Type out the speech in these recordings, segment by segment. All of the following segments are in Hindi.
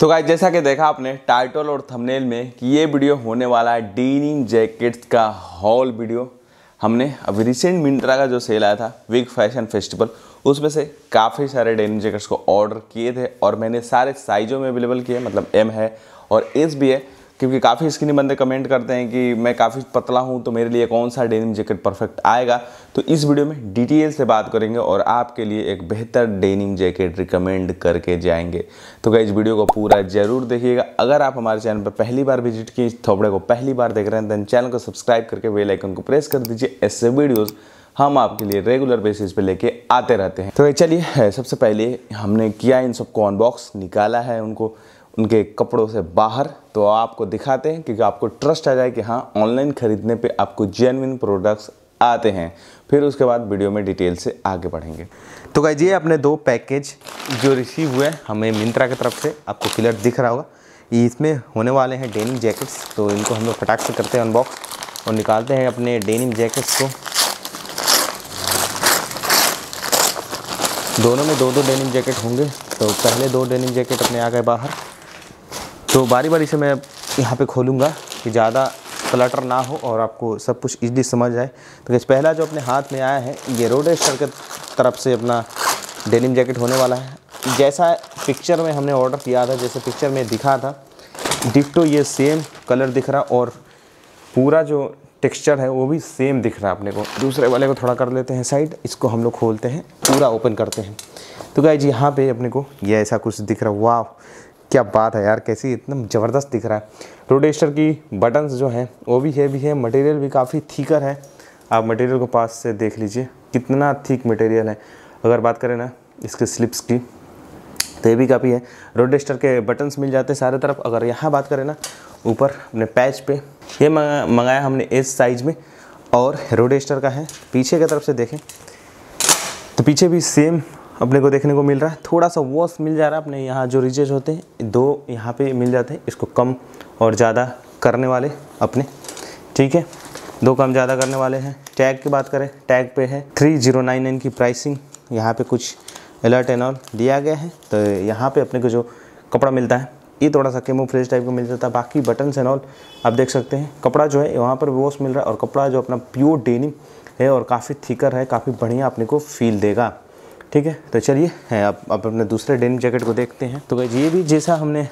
तो गाय जैसा कि देखा आपने टाइटल और थंबनेल में कि ये वीडियो होने वाला है डीनिम जैकेट्स का हॉल वीडियो हमने अभी रिसेंट मिंत्रा का जो सेल आया था विग फैशन फेस्टिवल उसमें से काफ़ी सारे डेनिम जैकेट्स को ऑर्डर किए थे और मैंने सारे साइज़ों में अवेलेबल किए मतलब एम है और एस भी है क्योंकि काफ़ी स्किनी बंदे कमेंट करते हैं कि मैं काफ़ी पतला हूँ तो मेरे लिए कौन सा डेनिम जैकेट परफेक्ट आएगा तो इस वीडियो में डिटेल से बात करेंगे और आपके लिए एक बेहतर डेनिम जैकेट रिकमेंड करके जाएंगे तो क्या इस वीडियो को पूरा ज़रूर देखिएगा अगर आप हमारे चैनल पर पहली बार विजिट किए थोपड़े को पहली बार देख रहे हैं देन चैनल को सब्सक्राइब करके वेलाइकन को प्रेस कर दीजिए ऐसे वीडियोज़ हम आपके लिए रेगुलर बेसिस पे लेके आते रहते हैं तो चलिए सबसे पहले हमने किया इन सबको अनबॉक्स निकाला है उनको उनके कपड़ों से बाहर तो आपको दिखाते हैं क्योंकि आपको ट्रस्ट आ जाए कि हाँ ऑनलाइन ख़रीदने पे आपको जेनविन प्रोडक्ट्स आते हैं फिर उसके बाद वीडियो में डिटेल से आगे बढ़ेंगे तो कहिए ये अपने दो पैकेज जो रिसीव हुए हमें मिंत्रा की तरफ से आपको क्लियर दिख रहा होगा इसमें होने वाले हैं डेनिम जैकेट्स तो इनको हम लोग फटाक से करते हैं अनबॉक्स और निकालते हैं अपने डेनिम जैकेट्स को दोनों में दो दो डेनिम जैकेट होंगे तो पहले दो डेनिम जैकेट अपने आ गए बाहर तो बारी बारी से मैं यहाँ पे खोलूँगा कि ज़्यादा क्लटर ना हो और आपको सब कुछ इजली समझ आए तो कैसे पहला जो अपने हाथ में आया है ये रोडेस्टर के तरफ से अपना डेनिम जैकेट होने वाला है जैसा पिक्चर में हमने ऑर्डर किया था जैसे पिक्चर में दिखा था डिफ्टो ये सेम कलर दिख रहा और पूरा जो टेक्सचर है वो भी सेम दिख रहा है अपने को दूसरे वाले को थोड़ा कर लेते हैं साइड इसको हम लोग खोलते हैं पूरा ओपन करते हैं तो जी यहाँ पे अपने को ये ऐसा कुछ दिख रहा वाह क्या बात है यार कैसी इतना ज़बरदस्त दिख रहा है रोडेस्टर की बटन्स जो हैं वो भी हैवी है मटेरियल भी काफ़ी थीकर है आप मटेरियल को पास से देख लीजिए कितना थीक मटेरियल है अगर बात करें ना इसके स्लिप्स की तो ये भी काफ़ी है रोडेस्टर के बटन्स मिल जाते हैं सारे तरफ अगर यहाँ बात करें ना ऊपर अपने पैच पे ये मंगाया हमने एस साइज़ में और रोडेस्टर का है पीछे की तरफ से देखें तो पीछे भी सेम अपने को देखने को मिल रहा है थोड़ा सा वॉश मिल जा रहा है अपने यहाँ जो रिजेज होते हैं दो यहाँ पे मिल जाते हैं इसको कम और ज़्यादा करने वाले अपने ठीक है दो कम ज़्यादा करने वाले हैं टैग की बात करें टैग पे है थ्री जीरो नाइन नाइन की प्राइसिंग यहाँ पे कुछ अलर्ट एंड ऑल दिया गया है तो यहाँ पे अपने को जो कपड़ा मिलता है ये थोड़ा सा केमो फ्रेश टाइप का मिल जाता है बाकी बटन्स एंड ऑल आप देख सकते हैं कपड़ा जो है वहाँ पर वॉश मिल रहा है और कपड़ा जो अपना प्योर डेनिम है और काफ़ी थिकर है काफ़ी बढ़िया अपने को फील देगा ठीक है तो चलिए है आप अब अपने दूसरे डेनिम जैकेट को देखते हैं तो भाई ये भी जैसा हमने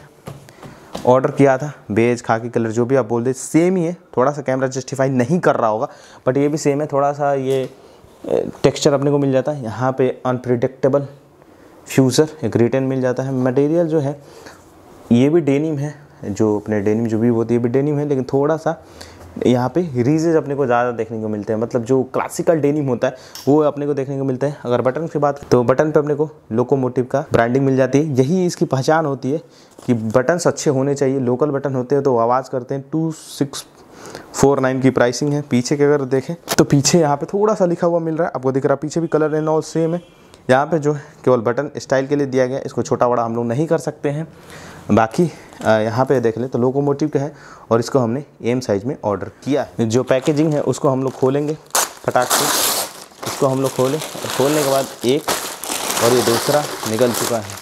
ऑर्डर किया था बेज खाकी कलर जो भी आप बोल दे सेम ही है थोड़ा सा कैमरा जस्टिफाई नहीं कर रहा होगा बट ये भी सेम है थोड़ा सा ये टेक्सचर अपने को मिल जाता है यहाँ पे अनप्रिडिक्टेबल फ्यूज़र एक रिटर्न मिल जाता है मटेरियल जो है ये भी डेनिम है जो अपने डेनिम जो भी होती है ये भी डेनिम है लेकिन थोड़ा सा यहाँ पे रीजेज अपने को ज़्यादा देखने को मिलते हैं मतलब जो क्लासिकल डेनिम होता है वो अपने को देखने को मिलते हैं अगर बटन की बात तो बटन पे अपने को लोकोमोटिव का ब्रांडिंग मिल जाती है यही इसकी पहचान होती है कि बटन्स अच्छे होने चाहिए लोकल बटन होते हैं तो आवाज़ करते हैं टू सिक्स फोर नाइन की प्राइसिंग है पीछे के अगर देखें तो पीछे यहाँ पर थोड़ा सा लिखा हुआ मिल रहा है आपको दिख रहा है पीछे भी कलर एंड ऑल सेम है यहाँ पे जो है केवल बटन स्टाइल के लिए दिया गया इसको छोटा बड़ा हम लोग नहीं कर सकते हैं बाकी यहाँ पे देख ले तो लोकोमोटिव का है और इसको हमने एम साइज़ में ऑर्डर किया है जो पैकेजिंग है उसको हम लोग खोलेंगे फटाख से इसको हम लोग खोलें और खोलने के बाद एक और ये दूसरा निकल चुका है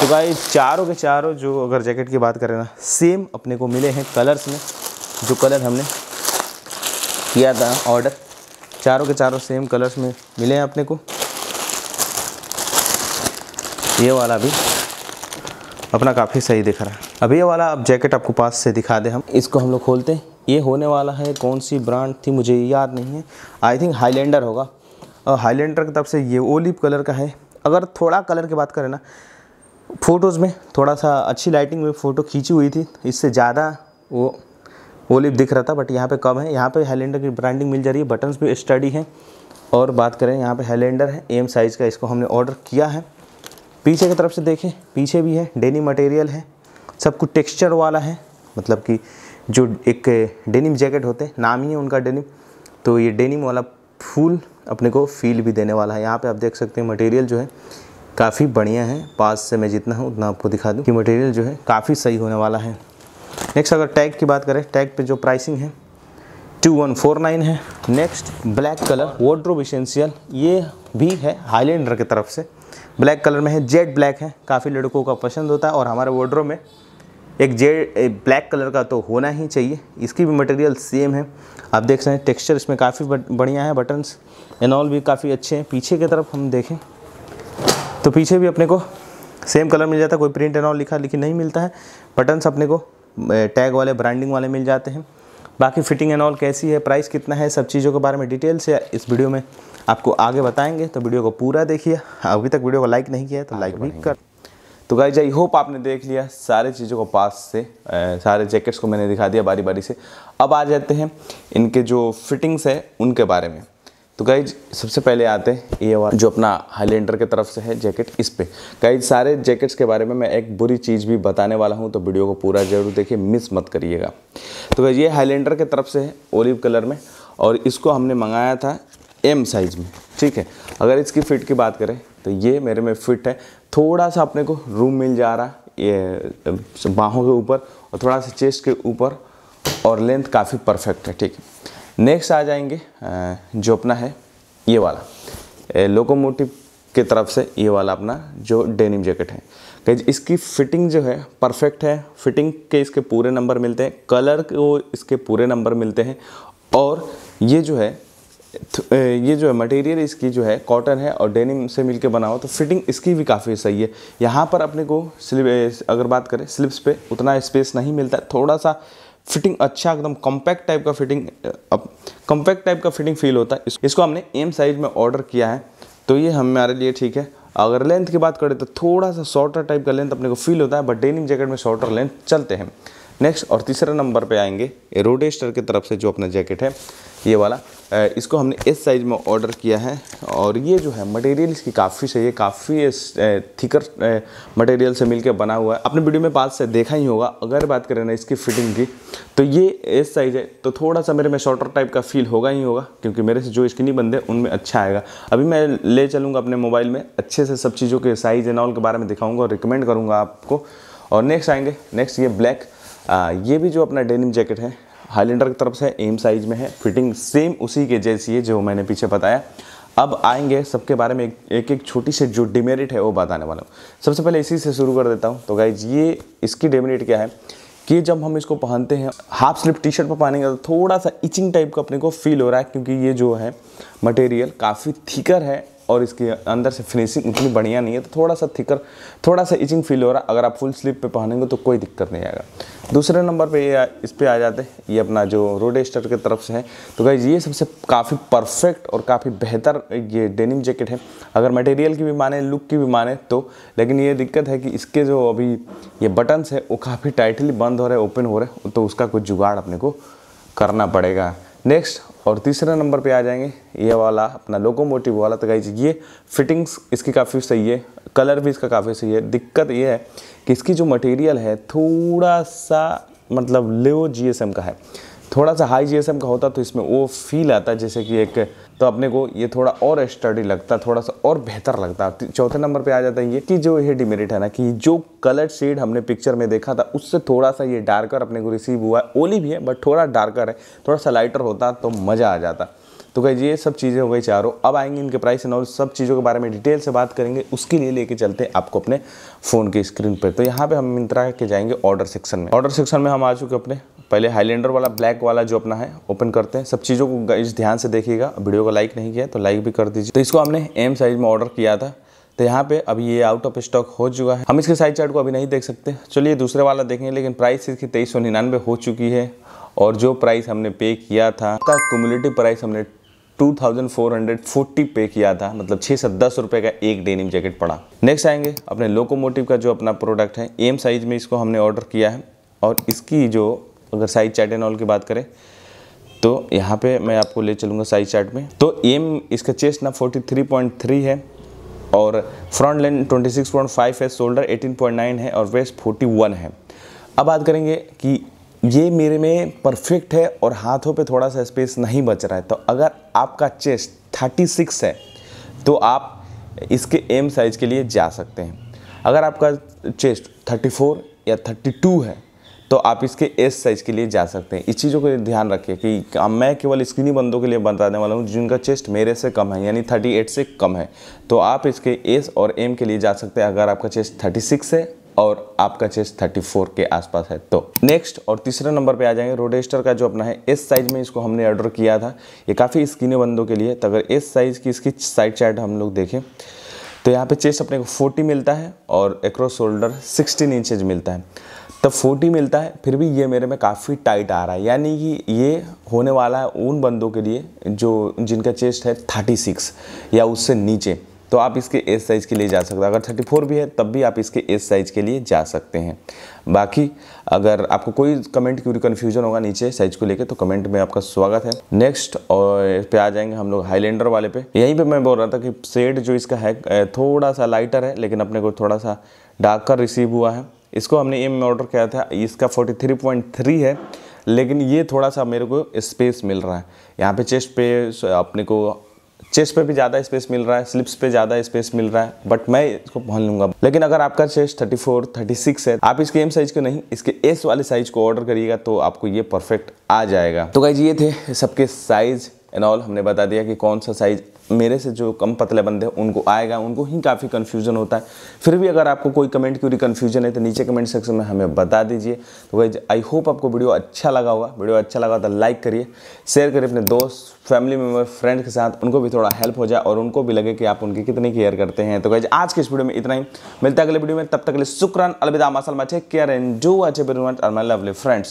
तो भाई चारों के चारों जो अगर जैकेट की बात करें ना सेम अपने को मिले हैं कलर्स में जो कलर हमने किया था ऑर्डर चारों के चारों सेम कलर्स में मिले हैं अपने को ये वाला भी अपना काफ़ी सही दिख रहा है अब ये वाला आप जैकेट आपको पास से दिखा दें हम इसको हम लोग खोलते हैं ये होने वाला है कौन सी ब्रांड थी मुझे याद नहीं है आई थिंक हाईलैंडर होगा और हाईलैंडर की तरफ से ये ओलिव कलर का है अगर थोड़ा कलर की बात करें ना फ़ोटोज़ में थोड़ा सा अच्छी लाइटिंग में फ़ोटो खींची हुई थी इससे ज़्यादा वो ओलिव दिख रहा था बट यहाँ पर कम है यहाँ पर हाईलैंडर की ब्रांडिंग मिल जा रही है बटन्स भी स्टडी हैं और बात करें यहाँ पे हाईलैंडर है एम साइज़ का इसको हमने ऑर्डर किया है पीछे की तरफ से देखें पीछे भी है डेनिम मटेरियल है सब कुछ टेक्सचर वाला है मतलब कि जो एक डेनिम जैकेट होते हैं नाम ही है उनका डेनिम तो ये डेनिम वाला फूल अपने को फील भी देने वाला है यहाँ पे आप देख सकते हैं मटेरियल जो है काफ़ी बढ़िया है पास से मैं जितना हूँ उतना आपको दिखा दूँ कि मटेरियल जो है काफ़ी सही होने वाला है नेक्स्ट अगर टैग की बात करें टैग पे जो प्राइसिंग है टू वन फोर नाइन है next black colour wardrobe essential ये भी है हाईलैंडर की तरफ से ब्लैक कलर में है जेड ब्लैक है काफ़ी लड़कों का पसंद होता है और हमारे वॉड्रो में एक जेड ब्लैक कलर का तो होना ही चाहिए इसकी भी मटेरियल सेम है आप देख सकते हैं टेक्सचर इसमें काफ़ी बढ़िया है बटन्स एनऑल भी काफ़ी अच्छे हैं पीछे की तरफ हम देखें तो पीछे भी अपने को सेम कलर मिल जाता है कोई प्रिंट एनऑल लिखा लिखी नहीं मिलता है बटन्स अपने को टैग वाले ब्रांडिंग वाले मिल जाते हैं बाकी फिटिंग एनऑल कैसी है प्राइस कितना है सब चीज़ों के बारे में डिटेल से इस वीडियो में आपको आगे बताएंगे तो वीडियो को पूरा देखिए अभी तक वीडियो को लाइक नहीं किया तो लाइक भी कर तो गाइज आई होप आपने देख लिया सारे चीज़ों को पास से सारे जैकेट्स को मैंने दिखा दिया बारी बारी से अब आ जाते हैं इनके जो फिटिंग्स है उनके बारे में तो गाइज सबसे पहले आते हैं ये वाला जो अपना हाईलेंडर की तरफ से है जैकेट इस पर गाइज सारे जैकेट्स के बारे में मैं एक बुरी चीज़ भी बताने वाला हूँ तो वीडियो को पूरा जरूर देखिए मिस मत करिएगा तो गाइज ये हाईलेंडर की तरफ से है ओलिव कलर में और इसको हमने मंगाया था एम साइज़ में ठीक है अगर इसकी फ़िट की बात करें तो ये मेरे में फ़िट है थोड़ा सा अपने को रूम मिल जा रहा ये बाहों के ऊपर और थोड़ा सा चेस्ट के ऊपर और लेंथ काफ़ी परफेक्ट है ठीक है नेक्स्ट आ जाएंगे जो अपना है ये वाला लोकोमोटिव की तरफ से ये वाला अपना जो डेनिम जैकेट है कहीं इसकी फिटिंग जो है परफेक्ट है फिटिंग के इसके पूरे नंबर मिलते हैं कलर को इसके पूरे नंबर मिलते हैं और ये जो है तो, ये जो है मटेरियल इसकी जो है कॉटन है और डेनिम से मिलके बना हुआ तो फिटिंग इसकी भी काफ़ी सही है यहाँ पर अपने को स्लिप अगर बात करें स्लिप्स पे उतना स्पेस नहीं मिलता है थोड़ा सा फिटिंग अच्छा एकदम कॉम्पैक्ट टाइप का फिटिंग कॉम्पैक्ट टाइप का फिटिंग फील होता है इसको हमने एम साइज़ में ऑर्डर किया है तो ये हमारे लिए ठीक है अगर लेंथ की बात करें तो थोड़ा सा शॉर्टर टाइप का लेंथ अपने को फील होता है बट डेनिम जैकेट में शॉर्टर लेंथ चलते हैं नेक्स्ट और तीसरे नंबर पे आएंगे रोडेस्टर की तरफ से जो अपना जैकेट है ये वाला इसको हमने इस साइज़ में ऑर्डर किया है और ये जो है मटेरियल इसकी काफ़ी सही है काफ़ी थिकर मटेरियल से मिलकर बना हुआ है आपने वीडियो में पास से देखा ही होगा अगर बात करें ना इसकी फिटिंग की तो ये इस साइज़ है तो थोड़ा सा मेरे में शॉर्टर टाइप का फील होगा ही होगा क्योंकि मेरे से जो स्किनी बंदे उनमें अच्छा आएगा अभी मैं ले चलूँगा अपने मोबाइल में अच्छे से सब चीज़ों के साइज़ एंड ऑल के बारे में दिखाऊँगा और रिकमेंड करूँगा आपको और नेक्स्ट आएंगे नेक्स्ट ये ब्लैक आ, ये भी जो अपना डेनिम जैकेट है हाईलैंडर की तरफ से एम साइज़ में है फिटिंग सेम उसी के जैसी है जो मैंने पीछे बताया अब आएंगे सबके बारे में एक एक छोटी सी जो डिमेरिट है वो बताने वाला हूँ सबसे पहले इसी से शुरू कर देता हूँ तो गाइज ये इसकी डिमेरिट क्या है कि जब हम इसको पहनते हैं हाफ स्लिप टी शर्ट पर पहनेंगे तो थोड़ा सा इचिंग टाइप का अपने को फील हो रहा है क्योंकि ये जो है मटेरियल काफ़ी थिकर है और इसके अंदर से फिनिशिंग इतनी बढ़िया नहीं है तो थोड़ा सा थिकर थोड़ा सा इचिंग फील हो रहा है अगर आप फुल स्लीप पे पहनेंगे तो कोई दिक्कत नहीं आएगा दूसरे नंबर पे ये इस पर आ जाते हैं ये अपना जो रोडेस्टर की तरफ से है तो भाई ये सबसे काफ़ी परफेक्ट और काफ़ी बेहतर ये डेनिम जैकेट है अगर मटेरियल की भी माने लुक की भी माने तो लेकिन ये दिक्कत है कि इसके जो अभी ये बटन्स है वो काफ़ी टाइटली बंद हो रहे ओपन हो रहे तो उसका कुछ जुगाड़ अपने को करना पड़ेगा नेक्स्ट और तीसरे नंबर पे आ जाएंगे ये वाला अपना लोकोमोटिव वाला तो गाइज ये फिटिंग्स इसकी काफ़ी सही है कलर भी इसका काफ़ी सही है दिक्कत ये है कि इसकी जो मटेरियल है थोड़ा सा मतलब लेव जी का है थोड़ा सा हाई जीएसएम का होता तो इसमें वो फील आता जैसे कि एक तो अपने को ये थोड़ा और स्टडी लगता थोड़ा सा और बेहतर लगता चौथे नंबर पे आ जाता है ये कि जो ये डिमेरिट है ना कि जो कलर शेड हमने पिक्चर में देखा था उससे थोड़ा सा ये डार्कर अपने को रिसीव हुआ है ओली भी है बट थोड़ा डार्कर है थोड़ा सा लाइटर होता तो मज़ा आ जाता तो कहीं ये सब चीज़ें हो गई चारों अब आएंगे इनके प्राइस एंड ऑल सब चीज़ों के बारे में डिटेल से बात करेंगे उसके लिए लेके चलते हैं आपको अपने फ़ोन के स्क्रीन पर तो यहाँ पे हम मिंत्रा के जाएंगे ऑर्डर सेक्शन में ऑर्डर सेक्शन में हम आ चुके अपने पहले हाईलैंडर वाला ब्लैक वाला जो अपना है ओपन करते हैं सब चीज़ों को इस ध्यान से देखिएगा वीडियो को लाइक नहीं किया तो लाइक भी कर दीजिए तो इसको हमने एम साइज़ में ऑर्डर किया था तो यहाँ पे अभी ये आउट ऑफ स्टॉक हो चुका है हम इसके साइज चार्ट को अभी नहीं देख सकते चलिए दूसरे वाला देखेंगे लेकिन प्राइस इसकी तेईस सौ निन्यानवे हो चुकी है और जो प्राइस हमने पे किया था उसका कम्युनिटी प्राइस हमने 2440 पे किया था मतलब छः से दस रुपये का एक डेनिम जैकेट पड़ा नेक्स्ट आएंगे अपने लोकोमोटिव का जो अपना प्रोडक्ट है एम साइज़ में इसको हमने ऑर्डर किया है और इसकी जो अगर साइज चार्ट एंड ऑल की बात करें तो यहाँ पे मैं आपको ले चलूँगा साइज चार्ट में तो एम इसका चेस्ट ना 43.3 है और फ्रंट लेन 26.5 है शोल्डर 18.9 है और वेस्ट 41 है अब बात करेंगे कि ये मेरे में परफेक्ट है और हाथों पे थोड़ा सा स्पेस नहीं बच रहा है तो अगर आपका चेस्ट 36 है तो आप इसके एम साइज़ के लिए जा सकते हैं अगर आपका चेस्ट 34 या 32 है तो आप इसके एस साइज़ के लिए जा सकते हैं इस चीज़ों को ध्यान रखें कि मैं केवल स्किनी बंदों के लिए बताने वाला हूँ जिनका चेस्ट मेरे से कम है यानी 38 से कम है तो आप इसके एस और एम के लिए जा सकते हैं अगर आपका चेस्ट 36 है और आपका चेस्ट 34 के आसपास है तो नेक्स्ट और तीसरे नंबर पे आ जाएंगे रोडेस्टर का जो अपना है एस साइज में इसको हमने ऑर्डर किया था ये काफ़ी स्किनी बंदों के लिए तो अगर एस साइज की इसकी साइड चार्ट हम लोग देखें तो यहाँ पे चेस्ट अपने को 40 मिलता है और एक्रोस शोल्डर 16 इंचेज मिलता है तब फोर्टी मिलता है फिर भी ये मेरे में काफ़ी टाइट आ रहा है यानी कि ये होने वाला है उन बंदों के लिए जो जिनका चेस्ट है थर्टी सिक्स या उससे नीचे तो आप इसके एस साइज़ के लिए जा सकते हैं अगर फोर भी है तब भी आप इसके एस साइज़ के लिए जा सकते हैं बाकी अगर आपको कोई कमेंट की कन्फ्यूजन होगा नीचे साइज को लेके तो कमेंट में आपका स्वागत है नेक्स्ट और पे आ जाएंगे हम लोग हाईलैंडर वाले पे यहीं पे मैं बोल रहा था कि सेट जो इसका है थोड़ा सा लाइटर है लेकिन अपने को थोड़ा सा डार्कर रिसीव हुआ है इसको हमने एम में ऑर्डर किया था इसका 43.3 है लेकिन ये थोड़ा सा मेरे को स्पेस मिल रहा है यहाँ पे चेस्ट पे अपने को चेस्ट पे भी ज़्यादा स्पेस मिल रहा है स्लिप्स पे ज़्यादा स्पेस मिल रहा है बट मैं इसको पहन लूँगा लेकिन अगर आपका चेस्ट 34, 36 है आप इसके एम साइज को नहीं इसके एस वाले साइज को ऑर्डर करिएगा तो आपको ये परफेक्ट आ जाएगा तो गाइज ये थे सबके साइज एंड ऑल हमने बता दिया कि कौन सा साइज मेरे से जो कम पतले बंदे उनको आएगा उनको ही काफ़ी कन्फ्यूजन होता है फिर भी अगर आपको कोई कमेंट क्यूरी कन्फ्यूजन है तो नीचे कमेंट सेक्शन में हमें बता दीजिए तो वही आई होप आपको वीडियो अच्छा लगा होगा वीडियो अच्छा लगा तो लाइक करिए शेयर करिए अपने दोस्त फैमिली मेम्बर फ्रेंड के साथ उनको भी थोड़ा हेल्प हो जाए और उनको भी लगे कि आप उनकी कितनी केयर करते हैं तो गाइज आज के इस वीडियो में इतना ही मिलता है अगले वीडियो में तब तक के लिए शुक्रान अलविदा मसल मचे केयर एंड जो अच्छे और माई लवली फ्रेंड्स